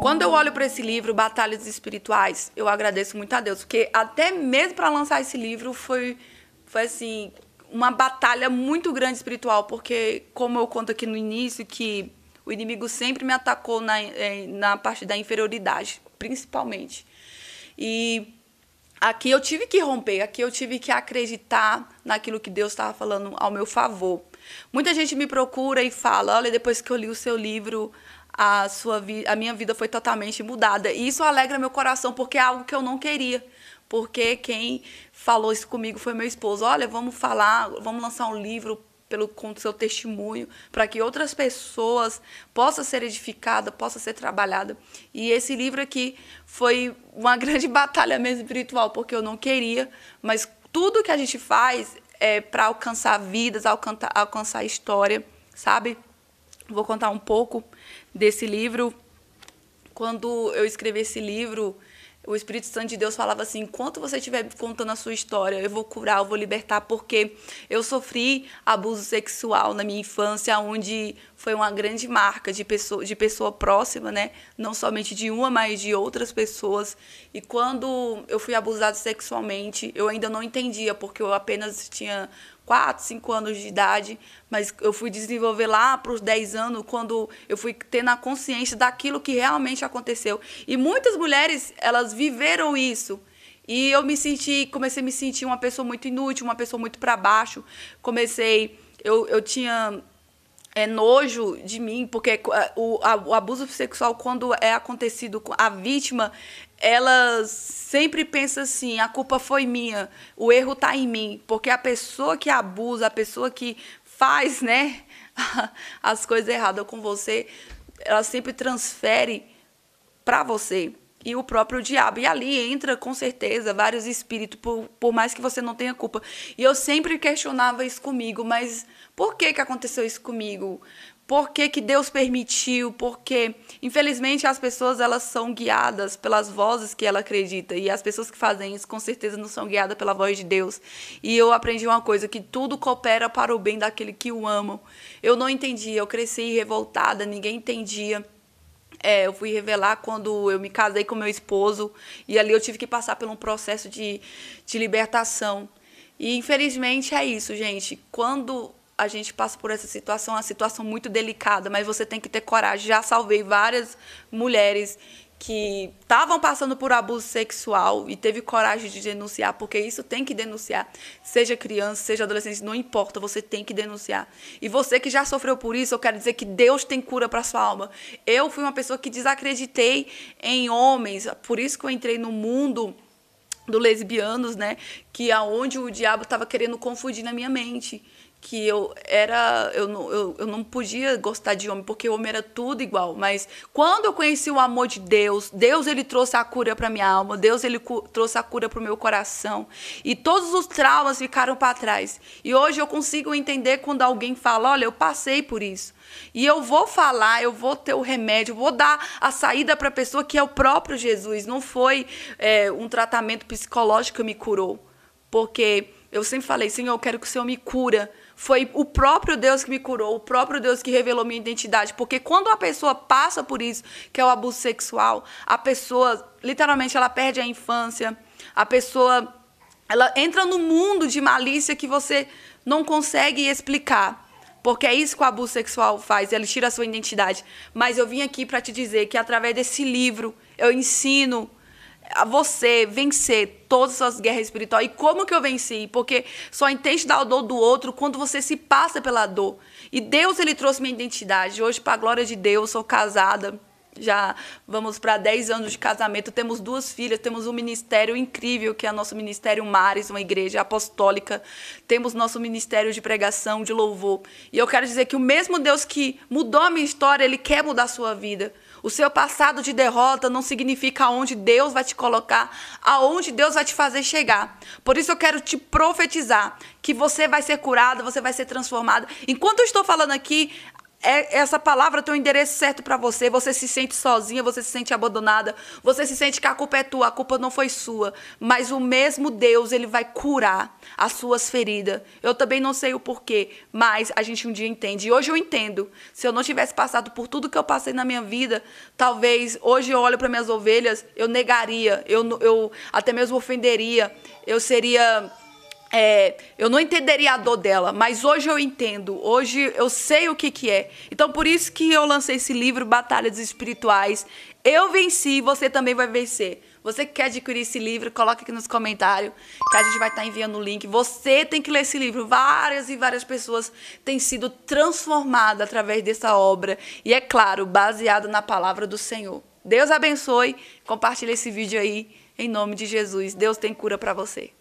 Quando eu olho para esse livro, Batalhas Espirituais, eu agradeço muito a Deus, porque até mesmo para lançar esse livro foi, foi assim, uma batalha muito grande espiritual, porque como eu conto aqui no início que o inimigo sempre me atacou na, eh, na parte da inferioridade, principalmente. E aqui eu tive que romper, aqui eu tive que acreditar naquilo que Deus estava falando ao meu favor. Muita gente me procura e fala: olha, depois que eu li o seu livro, a, sua vi a minha vida foi totalmente mudada. E isso alegra meu coração, porque é algo que eu não queria. Porque quem falou isso comigo foi meu esposo. Olha, vamos falar, vamos lançar um livro pelo com seu testemunho, para que outras pessoas possam ser edificadas, possam ser trabalhadas. E esse livro aqui foi uma grande batalha mesmo espiritual, porque eu não queria, mas tudo que a gente faz é para alcançar vidas, alcançar, alcançar história, sabe? Vou contar um pouco desse livro. Quando eu escrevi esse livro, o Espírito Santo de Deus falava assim: enquanto você estiver contando a sua história, eu vou curar, eu vou libertar, porque eu sofri abuso sexual na minha infância, onde foi uma grande marca de pessoa, de pessoa próxima, né? Não somente de uma, mas de outras pessoas. E quando eu fui abusado sexualmente, eu ainda não entendia, porque eu apenas tinha 4, 5 anos de idade, mas eu fui desenvolver lá para os 10 anos, quando eu fui ter na consciência daquilo que realmente aconteceu. E muitas mulheres, elas viveram isso. E eu me senti, comecei a me sentir uma pessoa muito inútil, uma pessoa muito para baixo. Comecei, eu, eu tinha é, nojo de mim, porque é, o, a, o abuso sexual, quando é acontecido, a vítima, ela sempre pensa assim: a culpa foi minha, o erro está em mim, porque a pessoa que abusa, a pessoa que faz, né, as coisas erradas com você, ela sempre transfere para você e o próprio diabo. E ali entra, com certeza, vários espíritos, por, por mais que você não tenha culpa. E eu sempre questionava isso comigo, mas por que, que aconteceu isso comigo? por que, que Deus permitiu, porque infelizmente as pessoas elas são guiadas pelas vozes que ela acredita e as pessoas que fazem isso com certeza não são guiadas pela voz de Deus. E eu aprendi uma coisa que tudo coopera para o bem daquele que o ama. Eu não entendia, eu cresci revoltada, ninguém entendia. É, eu fui revelar quando eu me casei com meu esposo e ali eu tive que passar por um processo de, de libertação. E infelizmente é isso, gente. Quando a gente passa por essa situação, uma situação muito delicada, mas você tem que ter coragem. Já salvei várias mulheres que estavam passando por abuso sexual e teve coragem de denunciar, porque isso tem que denunciar. Seja criança, seja adolescente, não importa, você tem que denunciar. E você que já sofreu por isso, eu quero dizer que Deus tem cura para sua alma. Eu fui uma pessoa que desacreditei em homens, por isso que eu entrei no mundo do lesbianos, né? que aonde o diabo estava querendo confundir na minha mente que eu era eu não, eu, eu não podia gostar de homem porque homem era tudo igual mas quando eu conheci o amor de Deus Deus ele trouxe a cura para minha alma Deus ele trouxe a cura para o meu coração e todos os traumas ficaram para trás e hoje eu consigo entender quando alguém fala olha eu passei por isso e eu vou falar eu vou ter o remédio eu vou dar a saída para a pessoa que é o próprio Jesus não foi é, um tratamento psicológico que me curou porque eu sempre falei, Senhor, eu quero que o Senhor me cura. Foi o próprio Deus que me curou, o próprio Deus que revelou minha identidade. Porque quando a pessoa passa por isso, que é o abuso sexual, a pessoa, literalmente, ela perde a infância. A pessoa, ela entra no mundo de malícia que você não consegue explicar. Porque é isso que o abuso sexual faz, ele tira a sua identidade. Mas eu vim aqui para te dizer que através desse livro eu ensino a você vencer todas as suas guerras espirituais. E como que eu venci? Porque só entende da dor do outro quando você se passa pela dor. E Deus, ele trouxe minha identidade. Hoje, para a glória de Deus, sou casada. Já vamos para 10 anos de casamento, temos duas filhas, temos um ministério incrível, que é nosso ministério Mares, uma igreja apostólica. Temos nosso ministério de pregação, de louvor. E eu quero dizer que o mesmo Deus que mudou a minha história, ele quer mudar a sua vida. O seu passado de derrota não significa onde Deus vai te colocar, aonde Deus vai te fazer chegar. Por isso eu quero te profetizar que você vai ser curado, você vai ser transformado. Enquanto eu estou falando aqui, é essa palavra tem o um endereço certo para você. Você se sente sozinha, você se sente abandonada, você se sente que a culpa é tua, a culpa não foi sua. Mas o mesmo Deus, ele vai curar as suas feridas. Eu também não sei o porquê, mas a gente um dia entende. E hoje eu entendo. Se eu não tivesse passado por tudo que eu passei na minha vida, talvez hoje eu olho para minhas ovelhas, eu negaria, eu, eu até mesmo ofenderia, eu seria é, eu não entenderia a dor dela, mas hoje eu entendo, hoje eu sei o que, que é. Então, por isso que eu lancei esse livro, Batalhas Espirituais. Eu venci, você também vai vencer. Você que quer adquirir esse livro, coloca aqui nos comentários que a gente vai estar tá enviando o link. Você tem que ler esse livro. Várias e várias pessoas têm sido transformadas através dessa obra. E é claro, baseado na palavra do Senhor. Deus abençoe. Compartilhe esse vídeo aí em nome de Jesus. Deus tem cura para você.